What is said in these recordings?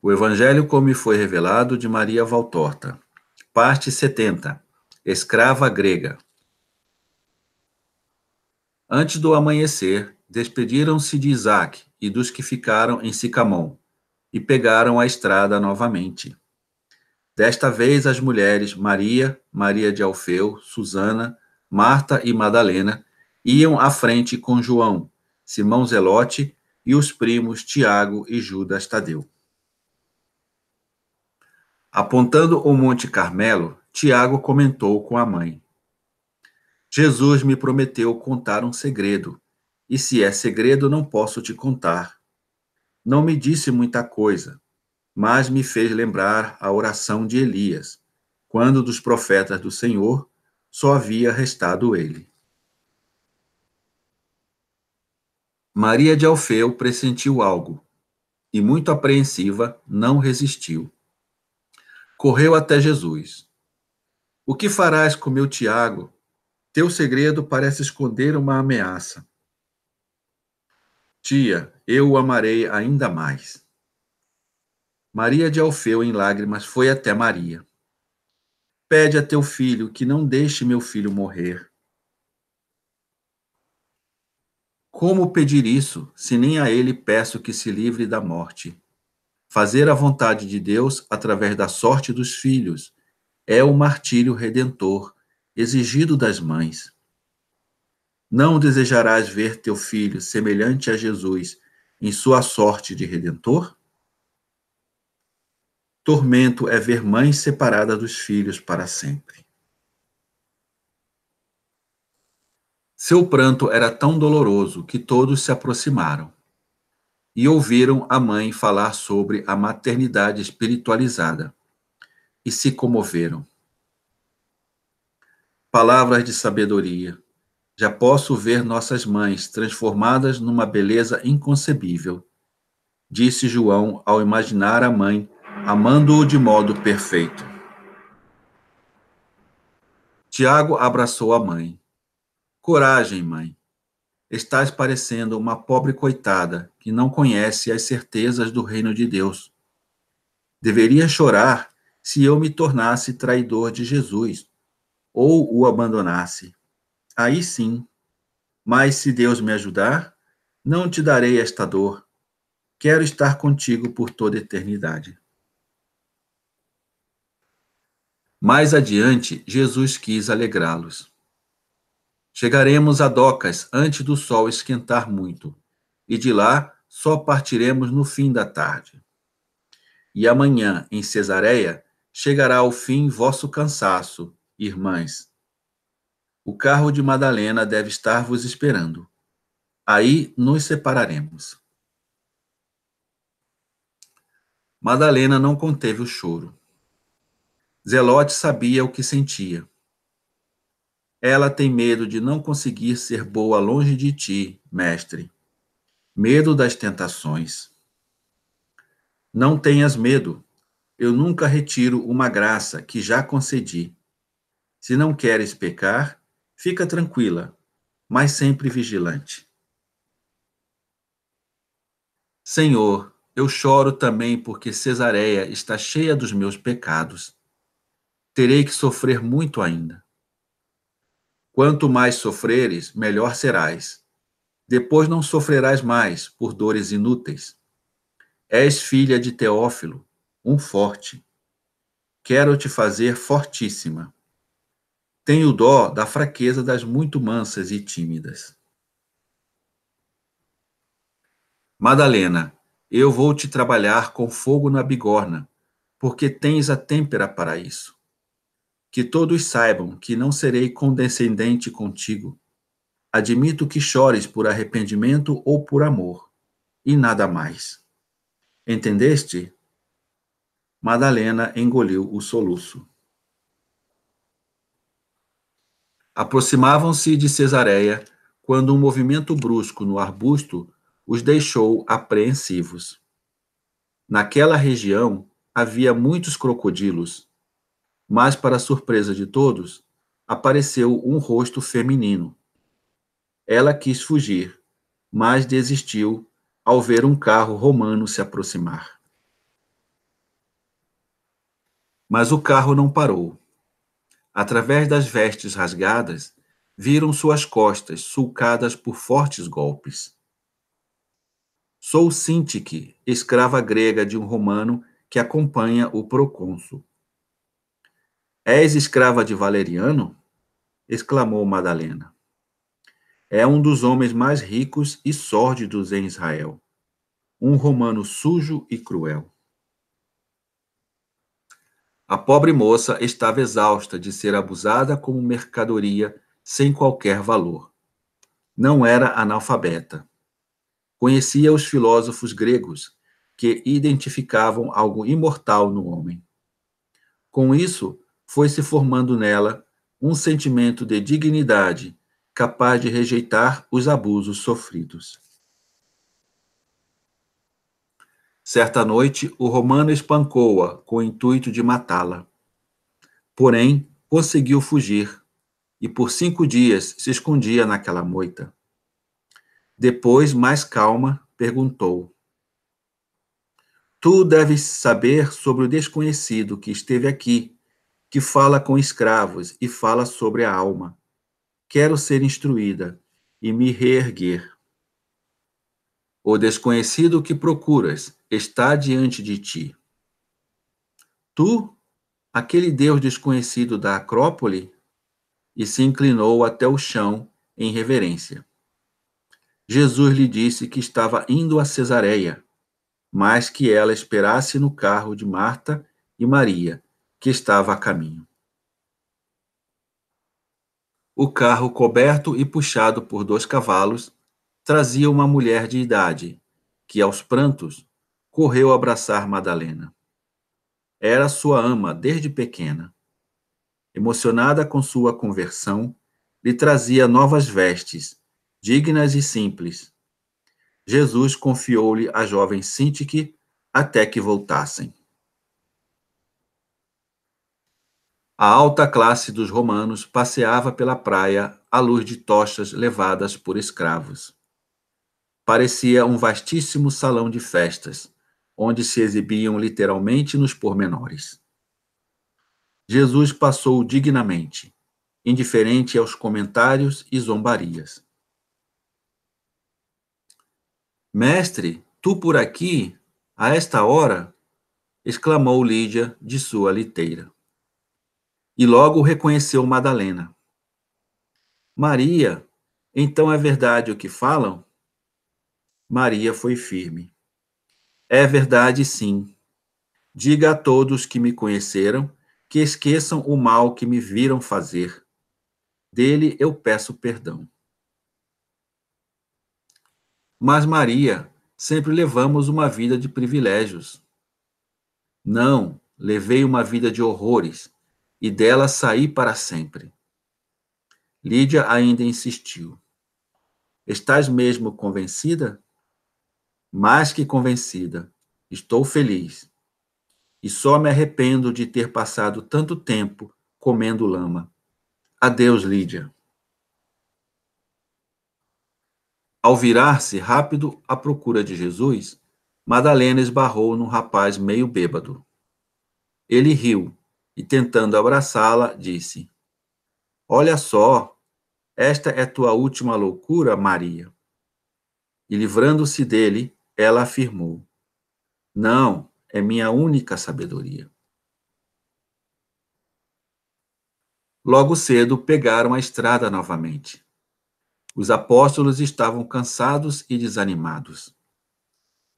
O Evangelho como foi revelado de Maria Valtorta. Parte 70. Escrava grega. Antes do amanhecer, despediram-se de Isaac e dos que ficaram em Sicamon, e pegaram a estrada novamente. Desta vez as mulheres Maria, Maria de Alfeu, Susana, Marta e Madalena iam à frente com João, Simão Zelote e os primos Tiago e Judas Tadeu. Apontando o Monte Carmelo, Tiago comentou com a mãe: Jesus me prometeu contar um segredo, e se é segredo, não posso te contar. Não me disse muita coisa, mas me fez lembrar a oração de Elias, quando dos profetas do Senhor só havia restado ele. Maria de Alfeu pressentiu algo, e muito apreensiva, não resistiu correu até Jesus. O que farás com meu Tiago? Teu segredo parece esconder uma ameaça. Tia, eu o amarei ainda mais. Maria de Alfeu, em lágrimas, foi até Maria. Pede a teu filho que não deixe meu filho morrer. Como pedir isso, se nem a ele peço que se livre da morte? Fazer a vontade de Deus através da sorte dos filhos é o martírio redentor exigido das mães. Não desejarás ver teu filho semelhante a Jesus em sua sorte de redentor? Tormento é ver mãe separada dos filhos para sempre. Seu pranto era tão doloroso que todos se aproximaram e ouviram a mãe falar sobre a maternidade espiritualizada e se comoveram. Palavras de sabedoria. Já posso ver nossas mães transformadas numa beleza inconcebível, disse João ao imaginar a mãe amando-o de modo perfeito. Tiago abraçou a mãe. Coragem, mãe. Estás parecendo uma pobre coitada que não conhece as certezas do reino de Deus. Deveria chorar se eu me tornasse traidor de Jesus ou o abandonasse. Aí sim. Mas se Deus me ajudar, não te darei esta dor. Quero estar contigo por toda eternidade. Mais adiante, Jesus quis alegrá-los. Chegaremos a Docas antes do sol esquentar muito, e de lá só partiremos no fim da tarde. E amanhã, em Cesareia, chegará ao fim vosso cansaço, irmãs. O carro de Madalena deve estar vos esperando. Aí nos separaremos. Madalena não conteve o choro. Zelote sabia o que sentia ela tem medo de não conseguir ser boa longe de ti, mestre. Medo das tentações. Não tenhas medo. Eu nunca retiro uma graça que já concedi. Se não queres pecar, fica tranquila, mas sempre vigilante. Senhor, eu choro também porque Cesareia está cheia dos meus pecados. Terei que sofrer muito ainda. Quanto mais sofreres, melhor serás. Depois não sofrerás mais por dores inúteis. És filha de Teófilo, um forte. Quero te fazer fortíssima. Tenho dó da fraqueza das muito mansas e tímidas. Madalena, eu vou te trabalhar com fogo na bigorna, porque tens a têmpera para isso. Que todos saibam que não serei condescendente contigo. Admito que chores por arrependimento ou por amor, e nada mais. Entendeste? Madalena engoliu o soluço. Aproximavam-se de Cesareia quando um movimento brusco no arbusto os deixou apreensivos. Naquela região havia muitos crocodilos mas, para surpresa de todos, apareceu um rosto feminino. Ela quis fugir, mas desistiu ao ver um carro romano se aproximar. Mas o carro não parou. Através das vestes rasgadas, viram suas costas sulcadas por fortes golpes. Sou Sintique, escrava grega de um romano que acompanha o procônsul. És escrava de Valeriano? exclamou Madalena. É um dos homens mais ricos e sórdidos em Israel. Um romano sujo e cruel. A pobre moça estava exausta de ser abusada como mercadoria sem qualquer valor. Não era analfabeta. Conhecia os filósofos gregos, que identificavam algo imortal no homem. Com isso, foi se formando nela um sentimento de dignidade capaz de rejeitar os abusos sofridos. Certa noite, o romano espancou-a com o intuito de matá-la. Porém, conseguiu fugir e por cinco dias se escondia naquela moita. Depois, mais calma, perguntou: Tu deves saber sobre o desconhecido que esteve aqui que fala com escravos e fala sobre a alma. Quero ser instruída e me reerguer. O desconhecido que procuras está diante de ti. Tu, aquele Deus desconhecido da Acrópole, e se inclinou até o chão em reverência. Jesus lhe disse que estava indo a Cesareia, mas que ela esperasse no carro de Marta e Maria que estava a caminho. O carro, coberto e puxado por dois cavalos, trazia uma mulher de idade, que, aos prantos, correu abraçar Madalena. Era sua ama desde pequena. Emocionada com sua conversão, lhe trazia novas vestes, dignas e simples. Jesus confiou-lhe a jovem Sintique até que voltassem. A alta classe dos romanos passeava pela praia à luz de tochas levadas por escravos. Parecia um vastíssimo salão de festas, onde se exibiam literalmente nos pormenores. Jesus passou dignamente, indiferente aos comentários e zombarias. Mestre, tu por aqui, a esta hora? exclamou Lídia de sua liteira e logo reconheceu Madalena. Maria, então é verdade o que falam? Maria foi firme. É verdade, sim. Diga a todos que me conheceram que esqueçam o mal que me viram fazer. Dele eu peço perdão. Mas, Maria, sempre levamos uma vida de privilégios. Não, levei uma vida de horrores e dela saí para sempre. Lídia ainda insistiu. Estás mesmo convencida? Mais que convencida. Estou feliz. E só me arrependo de ter passado tanto tempo comendo lama. Adeus, Lídia. Ao virar-se rápido à procura de Jesus, Madalena esbarrou num rapaz meio bêbado. Ele riu e, tentando abraçá-la, disse: Olha só, esta é tua última loucura, Maria. E livrando-se dele, ela afirmou: Não, é minha única sabedoria. Logo cedo pegaram a estrada novamente. Os apóstolos estavam cansados e desanimados.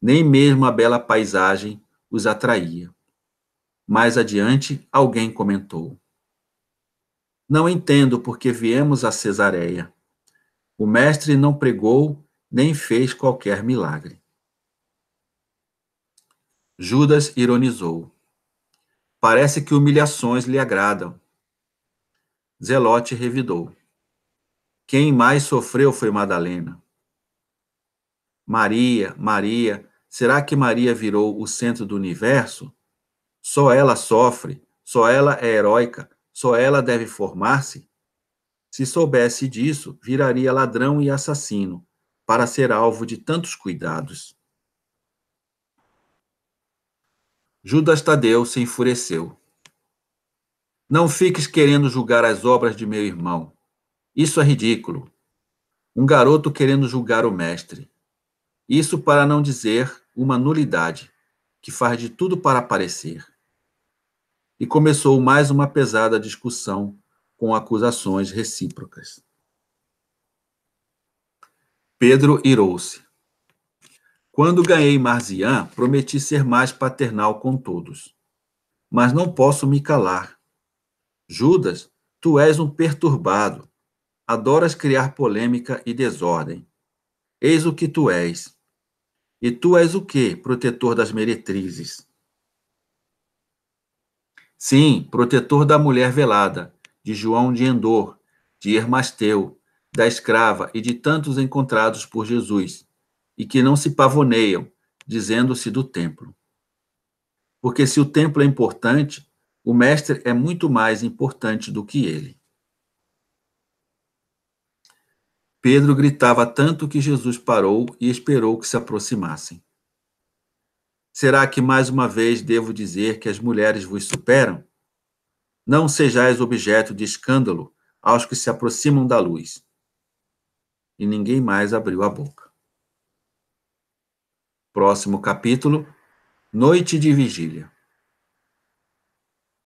Nem mesmo a bela paisagem os atraía. Mais adiante, alguém comentou: Não entendo porque viemos a Cesareia. O mestre não pregou nem fez qualquer milagre. Judas ironizou. Parece que humilhações lhe agradam. Zelote revidou. Quem mais sofreu foi Madalena. Maria, Maria, será que Maria virou o centro do universo? Só ela sofre, só ela é heróica, só ela deve formar-se? Se soubesse disso, viraria ladrão e assassino, para ser alvo de tantos cuidados. Judas Tadeu se enfureceu. Não fiques querendo julgar as obras de meu irmão. Isso é ridículo. Um garoto querendo julgar o mestre. Isso para não dizer uma nulidade, que faz de tudo para aparecer e começou mais uma pesada discussão com acusações recíprocas. Pedro irou-se. Quando ganhei Marzian, prometi ser mais paternal com todos. Mas não posso me calar. Judas, tu és um perturbado. Adoras criar polêmica e desordem. Eis o que tu és. E tu és o quê, protetor das meretrizes? Sim, protetor da mulher velada, de João de Endor, de Hermasteu, da escrava e de tantos encontrados por Jesus, e que não se pavoneiam, dizendo-se do templo. Porque se o templo é importante, o mestre é muito mais importante do que ele. Pedro gritava tanto que Jesus parou e esperou que se aproximassem. Será que mais uma vez devo dizer que as mulheres vos superam? Não sejais objeto de escândalo aos que se aproximam da luz. E ninguém mais abriu a boca. Próximo capítulo: Noite de Vigília.